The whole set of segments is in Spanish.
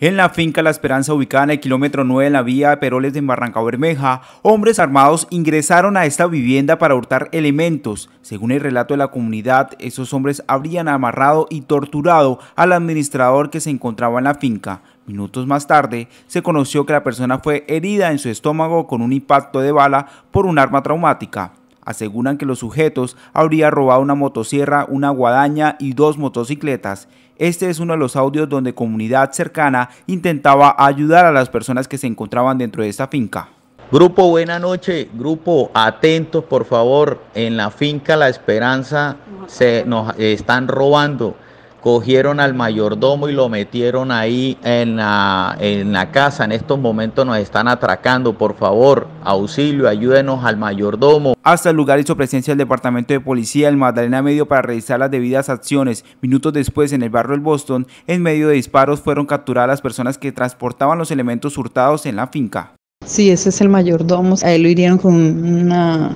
En la finca La Esperanza, ubicada en el kilómetro 9 en la vía de Peroles de Barranca Bermeja, hombres armados ingresaron a esta vivienda para hurtar elementos. Según el relato de la comunidad, esos hombres habrían amarrado y torturado al administrador que se encontraba en la finca. Minutos más tarde, se conoció que la persona fue herida en su estómago con un impacto de bala por un arma traumática aseguran que los sujetos habrían robado una motosierra, una guadaña y dos motocicletas. Este es uno de los audios donde comunidad cercana intentaba ayudar a las personas que se encontraban dentro de esta finca. Grupo, buena noche. Grupo, atentos, por favor. En la finca La Esperanza se nos están robando cogieron al mayordomo y lo metieron ahí en la, en la, casa. En estos momentos nos están atracando. Por favor, auxilio, ayúdenos al mayordomo. Hasta el lugar hizo presencia el Departamento de Policía el Magdalena Medio para realizar las debidas acciones. Minutos después, en el barrio El Boston, en medio de disparos fueron capturadas las personas que transportaban los elementos hurtados en la finca. Sí, ese es el mayordomo. A él lo hirieron con una,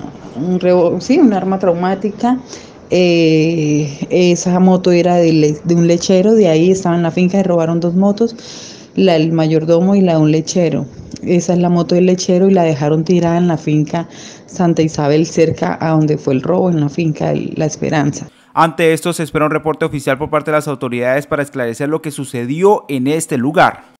sí, un arma traumática eh, esa moto era de, un lechero, de ahí estaba en la finca y robaron dos motos, la del mayordomo y la de un lechero. Esa es la moto del lechero y la dejaron tirada en la finca Santa Isabel, cerca a donde fue el robo, en la finca La Esperanza. Ante esto se espera un reporte oficial por parte de las autoridades para esclarecer lo que sucedió en este lugar.